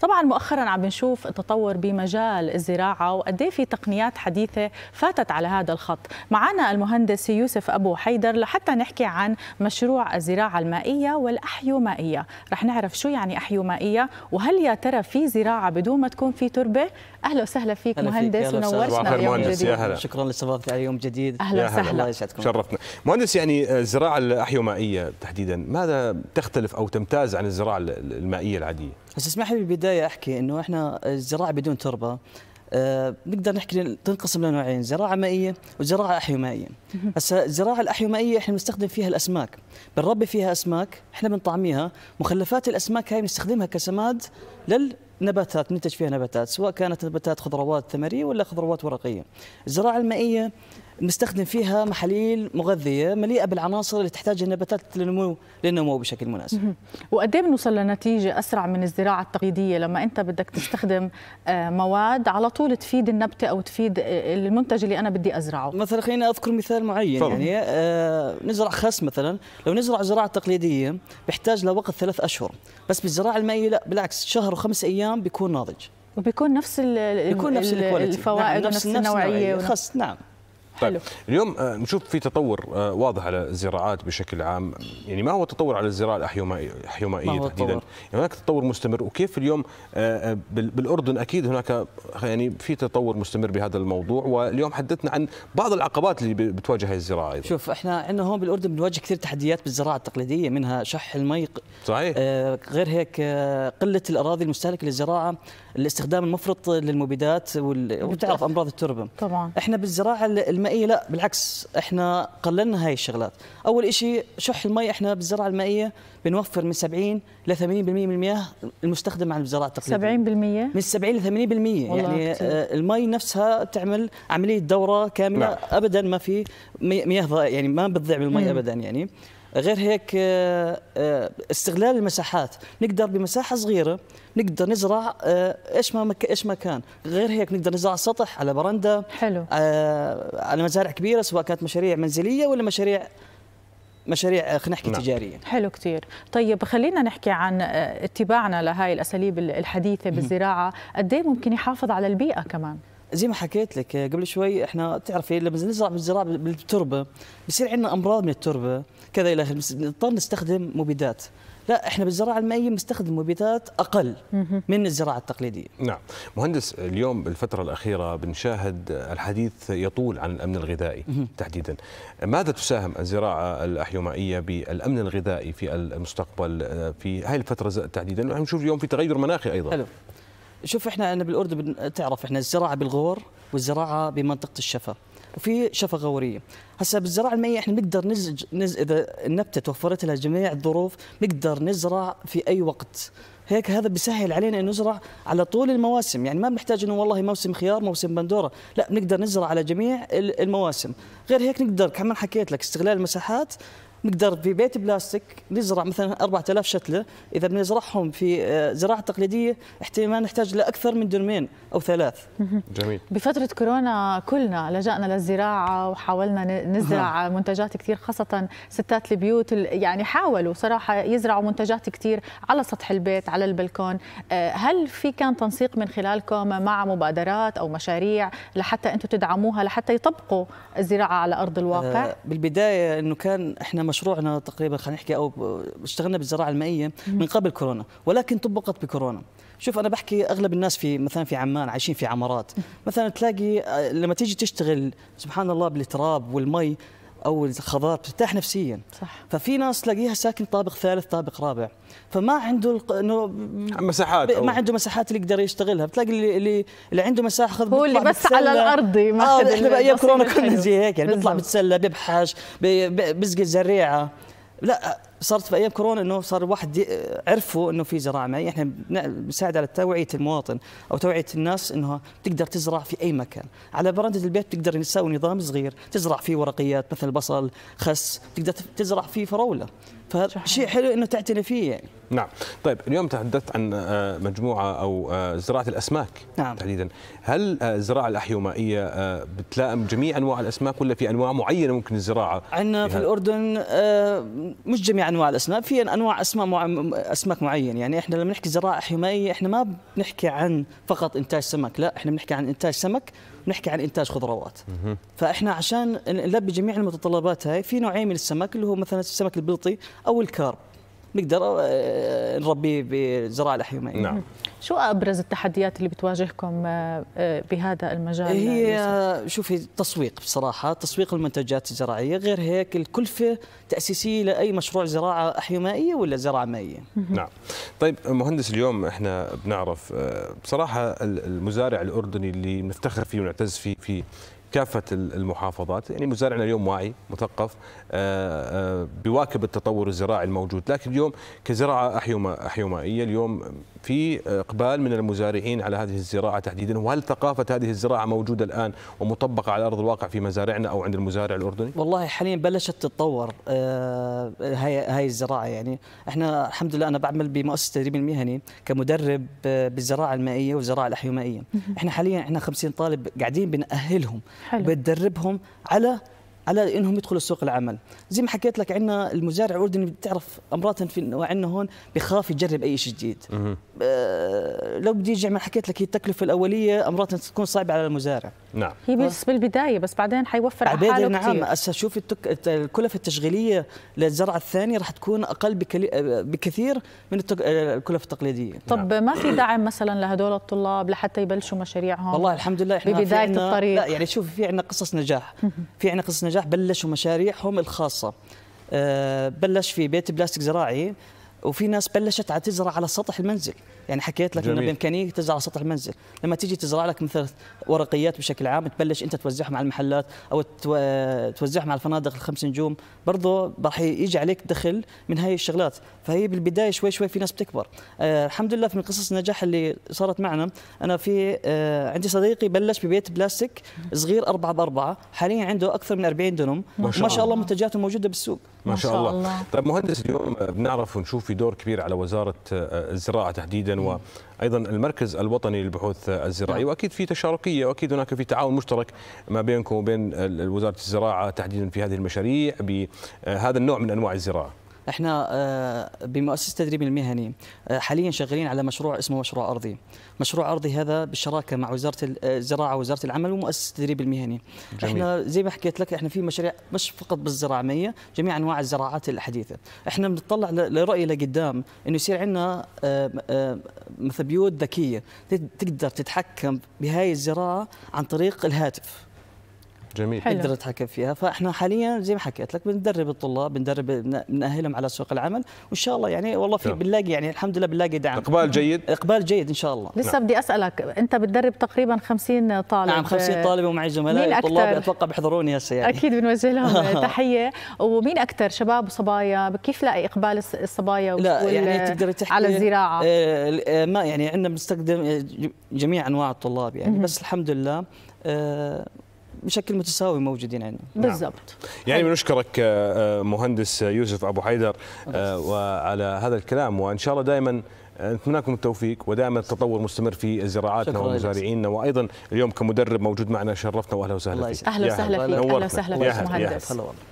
طبعا مؤخرا عم بنشوف التطور بمجال الزراعه وقد إيه في تقنيات حديثه فاتت على هذا الخط معنا المهندس يوسف ابو حيدر لحتى نحكي عن مشروع الزراعه المائيه والاحيومائيه رح نعرف شو يعني احيومائيه وهل يا ترى في زراعه بدون ما تكون في تربه اهلا وسهلا فيك أهلا مهندس فيك ونورتنا اليوم جديد يا هلا. شكرا لاستضافتي على يوم جديد اهلا وسهلا شرفنا مهندس يعني الزراعه آه، الاحيومائيه تحديدا ماذا تختلف او تمتاز عن الزراعه المائيه العاديه بس اسمح لي بالبدايه احكي انه احنا الزراعه بدون تربه آه، نقدر نحكي تنقسم لنوعين زراعه مائيه وزراعه احيومائيه هسه الزراعه الاحيومائيه احنا بنستخدم فيها الاسماك بنربي فيها اسماك احنا بنطعميها مخلفات الاسماك هاي بنستخدمها كسماد لل نباتات ننتج فيها نباتات سواء كانت نباتات خضروات ثمريه ولا خضروات ورقيه. الزراعه المائيه نستخدم فيها محاليل مغذيه مليئه بالعناصر اللي تحتاجها النباتات للنمو للنمو بشكل مناسب. وقد ايه بنوصل لنتيجه اسرع من الزراعه التقليديه لما انت بدك تستخدم آه، مواد على طول تفيد النبته او تفيد آه، المنتج اللي انا بدي ازرعه. مثلا خليني اذكر مثال معين فهم. يعني آه، نزرع خس مثلا، لو نزرع زراعه تقليديه بيحتاج لوقت ثلاث اشهر، بس بالزراعه المائيه لا بالعكس شهر وخمس ايام الايام بيكون ناضج وبيكون نفس بيكون نفس الكواليتي نعم، الفوائد نعم. ونفس, نفس النوعيه نعم طيب اليوم آه، نشوف في تطور آه، واضح على الزراعات بشكل عام يعني ما هو التطور على الزراعه الحيومائيه تحديدا يعني هناك تطور مستمر وكيف اليوم آه، بالاردن اكيد هناك يعني في تطور مستمر بهذا الموضوع واليوم حدثنا عن بعض العقبات اللي بتواجهها الزراعه ايضا شوف احنا عندنا هون بالاردن بنواجه كثير تحديات بالزراعه التقليديه منها شح المي صحيح غير هيك قله الاراضي المستهلكه للزراعه الاستخدام المفرط للمبيدات وبتعرف امراض التربه طبعا احنا بالزراعه الم... المائيه لا بالعكس احنا قللنا هاي الشغلات اول شيء شح المي احنا بالزراعه المائيه بنوفر من 70 ل 80% من المياه المستخدمه عن الزراعه التقليديه 70% من 70 ل 80% يعني كتير. آه، المي نفسها تعمل عمليه دوره كامله لا. نعم. ابدا ما في مياه يعني ما بتضيع بالمي ابدا يعني غير هيك آه، آه، استغلال المساحات نقدر بمساحه صغيره نقدر نزرع آه، ايش ما مك... ايش ما كان غير هيك نقدر نزرع سطح على برندة حلو على مزارع كبيره سواء كانت مشاريع منزليه ولا مشاريع مشاريع خلينا نحكي نعم. تجاريه حلو كثير طيب خلينا نحكي عن اتباعنا لهي الاساليب الحديثه بالزراعه قد إيه ممكن يحافظ على البيئه كمان زي ما حكيت لك قبل شوي احنا تعرفي لما نزرع بالزراعه بالتربه بصير عندنا امراض من التربه كذا الى اخره نضطر نستخدم مبيدات لا احنا بالزراعه المائيه بنستخدم مبيدات اقل من الزراعه التقليديه. نعم، مهندس اليوم بالفتره الاخيره بنشاهد الحديث يطول عن الامن الغذائي تحديدا. ماذا تساهم الزراعه الاحيومائيه بالامن الغذائي في المستقبل آه، في هاي الفتره تحديدا؟ نحن نشوف اليوم في تغير مناخي ايضا. حلو. شوف احنا انا بالاردن تعرف احنا الزراعه بالغور والزراعه بمنطقه الشفا وفي شفا غوريه هسه بالزراعه المائيه احنا بنقدر نزج نز اذا النبته توفرت لها جميع الظروف نقدر نزرع في اي وقت هيك هذا بيسهل علينا انه نزرع على طول المواسم يعني ما بنحتاج انه والله موسم خيار موسم بندوره لا بنقدر نزرع على جميع المواسم غير هيك نقدر كمان حكيت لك استغلال المساحات نقدر في بيت بلاستيك نزرع مثلا 4000 شتله اذا بنزرعهم في آه، زراعه تقليديه احتمال نحتاج لاكثر من درمين او ثلاث جميل بفتره كورونا كلنا لجانا للزراعه وحاولنا نزرع ها. منتجات كثير خاصه ستات البيوت يعني حاولوا صراحه يزرعوا منتجات كثير على سطح البيت على البلكون آه، هل في كان تنسيق من خلالكم مع مبادرات او مشاريع لحتى انتم تدعموها لحتى يطبقوا الزراعه على ارض الواقع آه، بالبدايه انه كان احنا مشروعنا تقريبا خلينا نحكي او اشتغلنا بالزراعه المائيه من قبل كورونا ولكن طبقت بكورونا شوف انا بحكي اغلب الناس في مثلا في عمان عايشين في عمارات مثلا تلاقي آه، لما تيجي تشتغل سبحان الله بالتراب والمي او الخضار بترتاح نفسيا صح ففي ناس تلاقيها ساكن طابق ثالث طابق رابع فما عنده انه مساحات ما عنده مساحات اللي يقدر يشتغلها بتلاقي اللي اللي, اللي عنده مساحه خذ هو اللي بس على الارض ما آه احنا بايام كورونا كنا زي هيك يعني بيطلع بتسلى بيبحش بيزق الزريعه لا صارت في ايام كورونا انه صار الواحد عرفوا انه في زراعه معي احنا بنساعد على توعيه المواطن او توعيه الناس انه تقدر تزرع في اي مكان، على برندة البيت تقدر تسوي نظام صغير تزرع فيه ورقيات مثل بصل، خس، تقدر تزرع فيه فراوله، فشيء حلو انه تعتني فيه يعني نعم طيب اليوم تحدثت عن آه، مجموعه او آه، زراعه الاسماك نعم. تحديدا هل آه، الزراعه الاحيومائيه بتلائم جميع انواع الاسماك ولا في انواع معينه ممكن الزراعه عندنا في الاردن مش جميع انواع الاسماك في انواع اسماك اسماك معين يعني احنا لما نحكي زراعه احيومائيه احنا ما بنحكي عن فقط انتاج سمك لا احنا بنحكي عن انتاج سمك ونحكي عن انتاج خضروات فاحنا عشان نلبي جميع المتطلبات هاي في نوعين من السمك اللي هو مثلا السمك البلطي او الكارب نقدر آه، نربيه بزراعه الحيوانيه نعم شو ابرز التحديات اللي بتواجهكم آه، آه، بهذا المجال هي شوفي التسويق بصراحه تسويق المنتجات الزراعيه غير هيك الكلفه تاسيسيه لاي مشروع زراعه مائية ولا زراعه مائيه نعم طيب مهندس اليوم احنا بنعرف بصراحه المزارع الاردني اللي بنفتخر فيه ونعتز فيه في كافه المحافظات يعني مزارعنا اليوم واعي مثقف آه، آه، بواكب التطور الزراعي الموجود لكن اليوم كزراعه احيومائيه اليوم في اقبال من المزارعين على هذه الزراعه تحديدا وهل ثقافه هذه الزراعه موجوده الان ومطبقه على ارض الواقع في مزارعنا او عند المزارع الاردني والله حاليا بلشت تتطور آه، هاي هاي الزراعه يعني احنا الحمد لله انا بعمل بمؤسسه التدريب المهني كمدرب آه، بالزراعه المائيه والزراعه الاحيومائيه احنا حاليا احنا 50 طالب قاعدين بنأهلهم بندربهم على على انهم يدخلوا سوق العمل زي ما حكيت لك عندنا المزارع الاردني بتعرف امرات في عندنا هون بخاف يجرب اي شيء جديد آه، لو بدي يرجع ما حكيت لك هي التكلفه الاوليه امرات تكون صعبه على المزارع نعم هي بس بالبدايه بس بعدين حيوفر على حاله نعم كتير. هسه شوفي التك... الكلفه التشغيليه للزرعه الثانيه راح تكون اقل بكلي... بكثير من التك... الكلفه التقليديه طب نعم. ما في دعم مثلا لهدول الطلاب لحتى يبلشوا مشاريعهم والله الحمد لله احنا ببدايه عنا... الطريق لا يعني شوفي في عندنا قصص نجاح في عندنا قصص نجاح بلشوا مشاريعهم الخاصه آه، بلش في بيت بلاستيك زراعي وفي ناس بلشت تزرع على سطح المنزل يعني حكيت لك انه بامكانيك تزرع على سطح المنزل لما تيجي تزرع لك مثل ورقيات بشكل عام تبلش انت توزعهم على المحلات او توزعهم على الفنادق الخمس نجوم برضه راح يجي عليك دخل من هاي الشغلات فهي بالبدايه شوي شوي في ناس بتكبر آه الحمد لله من قصص النجاح اللي صارت معنا انا في آه عندي صديقي بلش ببيت بلاستيك صغير 4 ب 4 حاليا عنده اكثر من 40 دنم ما شاء الله منتجاته موجوده بالسوق ما شاء الله. الله طيب مهندس اليوم بنعرف ونشوف في دور كبير على وزاره الزراعه تحديدا وايضا المركز الوطني للبحوث الزراعيه نعم. واكيد في تشاركيه واكيد هناك في تعاون مشترك ما بينكم وبين وزاره الزراعه تحديدا في هذه المشاريع بهذا النوع من انواع الزراعه احنا آه، بمؤسسه التدريب المهني آه، حاليا شغالين على مشروع اسمه مشروع ارضي مشروع ارضي هذا بالشراكه مع وزاره الزراعه آه، ووزاره العمل ومؤسسه التدريب المهني جميل. احنا زي ما حكيت لك احنا في مشاريع مش فقط بالزراعه مية جميع انواع الزراعات الحديثه احنا بنطلع لرؤيه لقدام انه يصير عندنا مثل بيوت ذكيه تقدر تتحكم بهاي الزراعه عن طريق الهاتف جميل تقدر تحكي فيها فاحنا حاليا زي ما حكيت لك بندرب الطلاب بندرب بنأهلهم على سوق العمل وان شاء الله يعني والله في بنلاقي يعني الحمد لله بنلاقي دعم اقبال جيد اقبال جيد ان شاء الله لسه نعم. بدي اسالك انت بتدرب تقريبا 50 طالب نعم 50 طالب ومعي زملاء طلاب اتوقع بيحضروني هسه يعني اكيد بنوجه لهم تحيه ومين اكثر شباب وصبايا كيف لاقي اقبال الصبايا لا يعني تقدر تحكي على الزراعه آه، آه، ما يعني عندنا بنستخدم آه، جميع انواع الطلاب يعني بس الحمد لله بشكل متساوي موجودين عندنا نعم. بالضبط يعني بنشكرك آه، آه، مهندس يوسف آه، ابو حيدر وعلى هذا الكلام وان شاء الله دائما نتمنى لكم التوفيق ودائما التطور مستمر في زراعاتنا ومزارعينا وايضا اليوم كمدرب موجود معنا شرفتنا واهلا وسهلا فيك اهلا وسهلا فيك اهلا وسهلا فيك مهندس